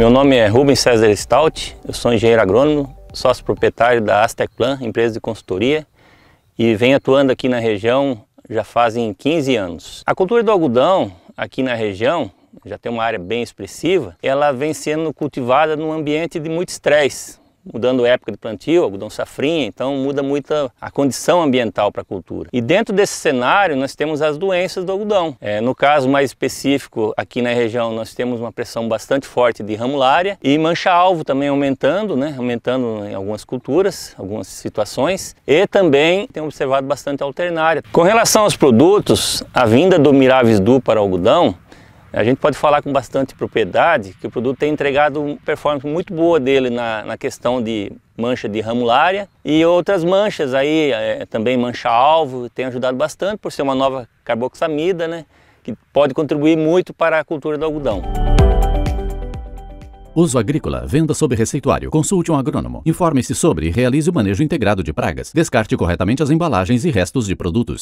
Meu nome é Rubens César Stout, eu sou engenheiro agrônomo, sócio proprietário da Astecplan, empresa de consultoria, e venho atuando aqui na região já fazem 15 anos. A cultura do algodão aqui na região, já tem uma área bem expressiva, ela vem sendo cultivada num ambiente de muito estresse, mudando a época de plantio, algodão safrinha, então muda muito a condição ambiental para a cultura. E dentro desse cenário nós temos as doenças do algodão. É, no caso mais específico, aqui na região nós temos uma pressão bastante forte de ramulária e mancha-alvo também aumentando, né, aumentando em algumas culturas, algumas situações, e também tem observado bastante alternária. Com relação aos produtos, a vinda do Miravis Du para algodão a gente pode falar com bastante propriedade que o produto tem entregado uma performance muito boa dele na, na questão de mancha de ramulária e outras manchas aí, é, também mancha-alvo, tem ajudado bastante por ser uma nova carboxamida, né, que pode contribuir muito para a cultura do algodão. Uso agrícola, venda sob receituário, consulte um agrônomo, informe-se sobre e realize o manejo integrado de pragas, descarte corretamente as embalagens e restos de produtos.